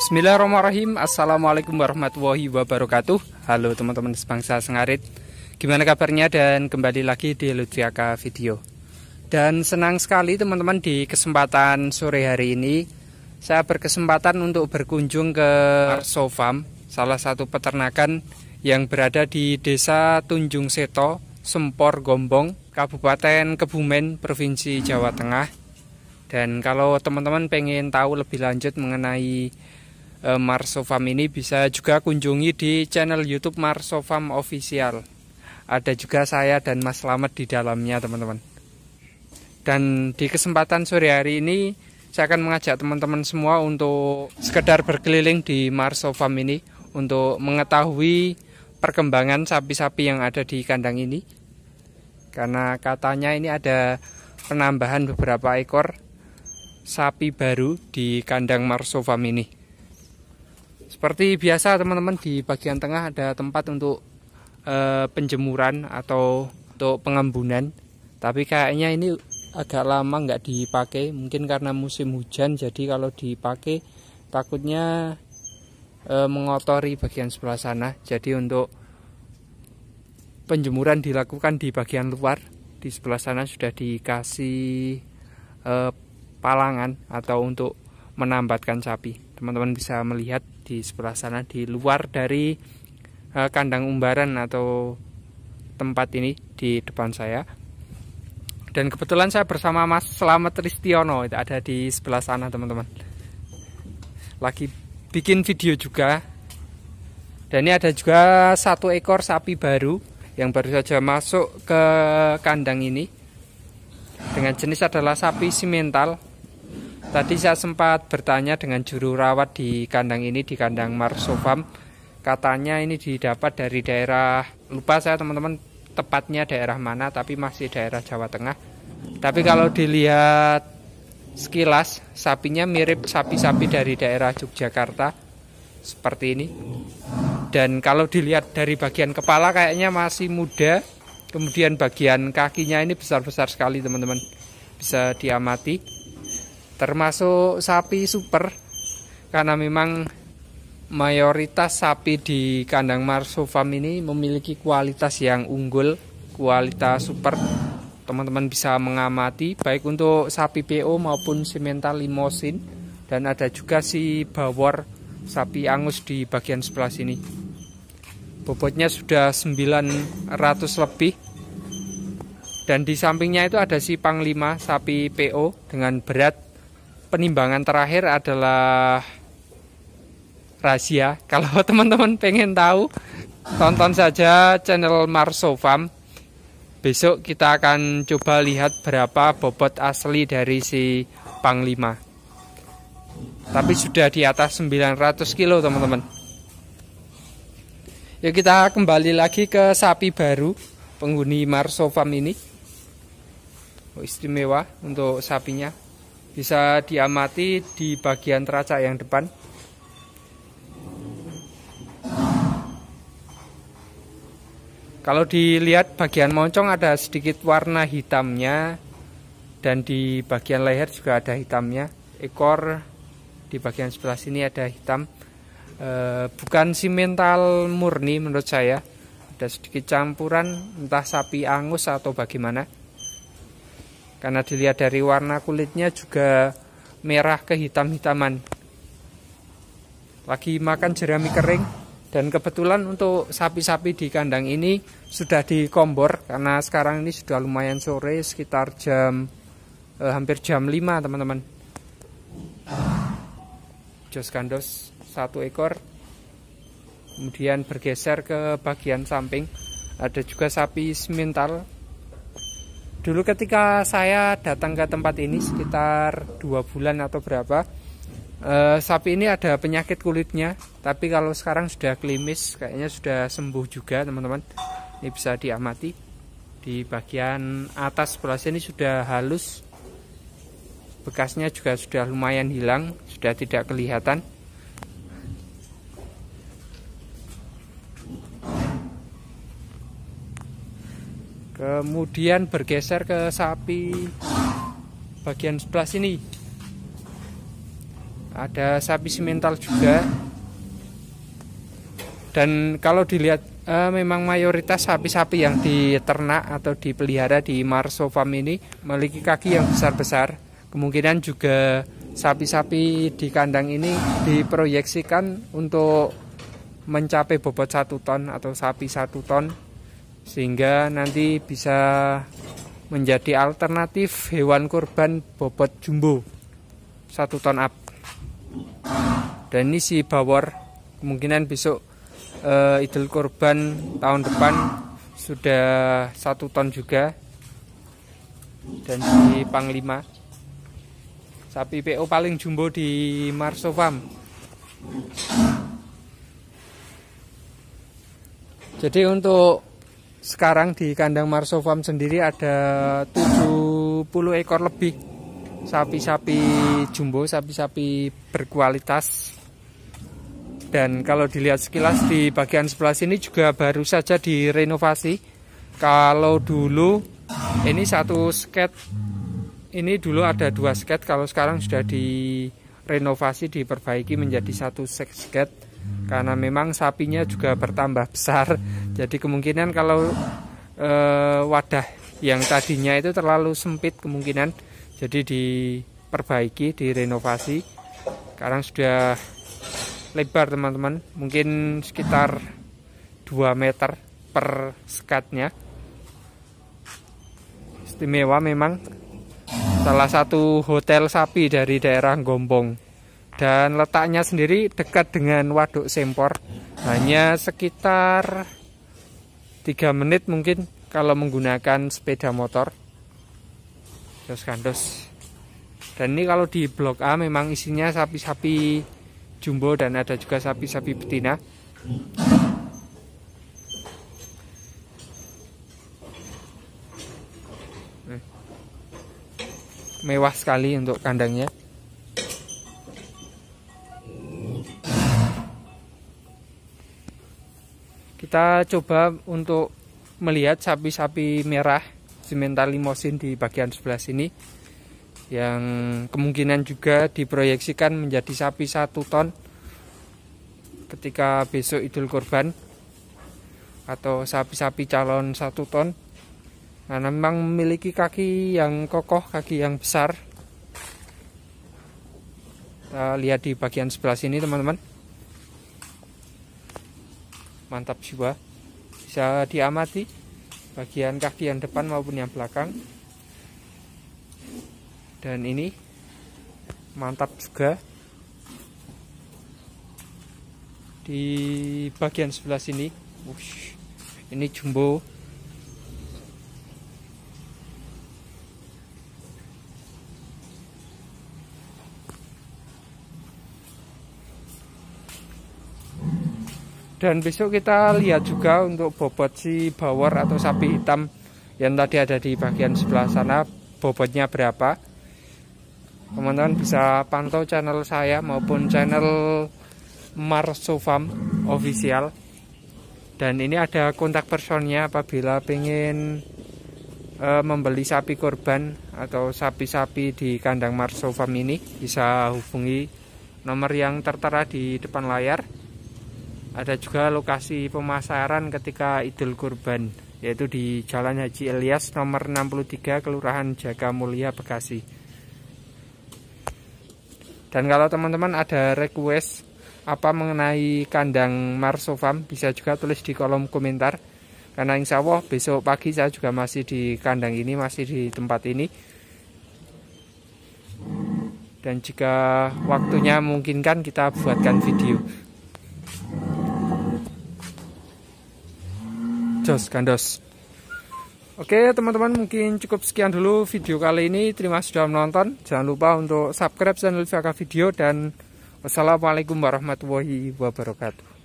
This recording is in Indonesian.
Bismillahirrahmanirrahim Assalamualaikum warahmatullahi wabarakatuh Halo teman-teman sebangsa Sengarit Gimana kabarnya dan kembali lagi di Lutriaka Video dan senang sekali teman-teman di kesempatan sore hari ini saya berkesempatan untuk berkunjung ke Sofam, salah satu peternakan yang berada di Desa Tunjung Seto, Sempor Gombong, Kabupaten Kebumen, Provinsi Jawa Tengah. Dan kalau teman-teman pengen tahu lebih lanjut mengenai eh, Marsofam ini bisa juga kunjungi di channel YouTube Marsofam Official. Ada juga saya dan Mas Slamet di dalamnya, teman-teman. Dan di kesempatan sore hari ini saya akan mengajak teman-teman semua untuk sekedar berkeliling di Marso Farm ini untuk mengetahui perkembangan sapi-sapi yang ada di kandang ini. Karena katanya ini ada penambahan beberapa ekor sapi baru di kandang Marso Farm ini. Seperti biasa teman-teman di bagian tengah ada tempat untuk e, penjemuran atau untuk pengembunan. Tapi kayaknya ini agak lama nggak dipakai mungkin karena musim hujan jadi kalau dipakai takutnya e, mengotori bagian sebelah sana jadi untuk penjemuran dilakukan di bagian luar di sebelah sana sudah dikasih e, palangan atau untuk menambatkan sapi teman-teman bisa melihat di sebelah sana di luar dari e, kandang umbaran atau tempat ini di depan saya dan kebetulan saya bersama Mas Selamat Tristiono itu ada di sebelah sana teman-teman lagi bikin video juga dan ini ada juga satu ekor sapi baru yang baru saja masuk ke kandang ini dengan jenis adalah sapi simental tadi saya sempat bertanya dengan juru rawat di kandang ini di kandang Marsovam katanya ini didapat dari daerah lupa saya teman-teman tepatnya daerah mana tapi masih daerah Jawa Tengah tapi kalau dilihat sekilas sapinya mirip sapi-sapi dari daerah Yogyakarta seperti ini dan kalau dilihat dari bagian kepala kayaknya masih muda kemudian bagian kakinya ini besar-besar sekali teman-teman bisa diamati termasuk sapi super karena memang mayoritas sapi di kandang Marso ini memiliki kualitas yang unggul, kualitas super. Teman-teman bisa mengamati baik untuk sapi PO maupun semental limosin dan ada juga si bawor sapi angus di bagian sebelah sini. Bobotnya sudah 900 lebih. Dan di sampingnya itu ada si panglima sapi PO dengan berat penimbangan terakhir adalah rahasia. Kalau teman-teman pengen tahu, tonton saja channel Marso Farm. Besok kita akan coba lihat berapa bobot asli dari si Panglima. Tapi sudah di atas 900 kilo teman-teman. Yuk kita kembali lagi ke sapi baru penghuni Marso Farm ini. Oh, istimewa untuk sapinya. Bisa diamati di bagian teracak yang depan. Kalau dilihat bagian moncong ada sedikit warna hitamnya dan di bagian leher juga ada hitamnya. Ekor di bagian sebelah sini ada hitam. E, bukan simental murni menurut saya. Ada sedikit campuran entah sapi angus atau bagaimana. Karena dilihat dari warna kulitnya juga merah ke hitam hitaman Lagi makan jerami kering. Dan kebetulan untuk sapi-sapi di kandang ini sudah dikombor karena sekarang ini sudah lumayan sore sekitar jam eh, hampir jam 5 teman-teman. Jos kandos satu ekor. Kemudian bergeser ke bagian samping. Ada juga sapi semental. Dulu ketika saya datang ke tempat ini sekitar dua bulan atau berapa e, sapi ini ada penyakit kulitnya tapi kalau sekarang sudah klimis kayaknya sudah sembuh juga teman-teman ini bisa diamati di bagian atas sebelah sini sudah halus bekasnya juga sudah lumayan hilang sudah tidak kelihatan kemudian bergeser ke sapi bagian sebelah sini ada sapi simental juga dan kalau dilihat eh, memang mayoritas sapi-sapi yang diternak atau dipelihara di Marso Farm ini memiliki kaki yang besar-besar kemungkinan juga sapi-sapi di kandang ini diproyeksikan untuk mencapai bobot satu ton atau sapi satu ton sehingga nanti bisa menjadi alternatif hewan kurban bobot jumbo satu ton up dan ini si Bawor kemungkinan besok uh, Idul Kurban tahun depan sudah satu ton juga dan si Panglima sapi PO paling jumbo di Marsovam. jadi untuk sekarang di kandang Marsovam sendiri ada 70 ekor lebih sapi-sapi jumbo sapi-sapi berkualitas dan kalau dilihat sekilas di bagian sebelah sini juga baru saja direnovasi kalau dulu ini satu sket ini dulu ada dua sket kalau sekarang sudah direnovasi diperbaiki menjadi satu sket karena memang sapinya juga bertambah besar jadi kemungkinan kalau eh, wadah yang tadinya itu terlalu sempit kemungkinan jadi diperbaiki direnovasi sekarang sudah lebar teman-teman mungkin sekitar 2 meter per sekatnya istimewa memang salah satu hotel sapi dari daerah Gombong dan letaknya sendiri dekat dengan waduk Sempor hanya sekitar 3 menit mungkin kalau menggunakan sepeda motor Dos kandos. Dan ini kalau di blok A memang isinya sapi-sapi jumbo dan ada juga sapi-sapi betina. Eh. Mewah sekali untuk kandangnya. Kita coba untuk melihat sapi-sapi merah Cimental Limosin di bagian sebelah sini yang kemungkinan juga diproyeksikan menjadi sapi satu ton ketika besok Idul Kurban atau sapi-sapi calon satu ton. Nah, memang memiliki kaki yang kokoh, kaki yang besar. Kita lihat di bagian sebelah sini, teman-teman. Mantap jiwa. Bisa diamati bagian kaki yang depan maupun yang belakang dan ini mantap juga di bagian sebelah sini ini jumbo dan besok kita lihat juga untuk bobot si bawor atau sapi hitam yang tadi ada di bagian sebelah sana bobotnya berapa teman-teman bisa pantau channel saya maupun channel Marsofam official dan ini ada kontak personnya apabila pengen uh, membeli sapi korban atau sapi-sapi di kandang Marsofam ini bisa hubungi nomor yang tertera di depan layar ada juga lokasi pemasaran ketika Idul Kurban, yaitu di Jalan Haji Elias nomor 63 Kelurahan Mulia Bekasi. Dan kalau teman-teman ada request apa mengenai kandang Marsovam, bisa juga tulis di kolom komentar. Karena insya Allah besok pagi saya juga masih di kandang ini, masih di tempat ini dan jika waktunya mungkinkan kita buatkan video jos gandos Oke teman-teman mungkin cukup sekian dulu video kali ini Terima kasih sudah menonton Jangan lupa untuk subscribe channel VK Video Dan wassalamualaikum warahmatullahi wabarakatuh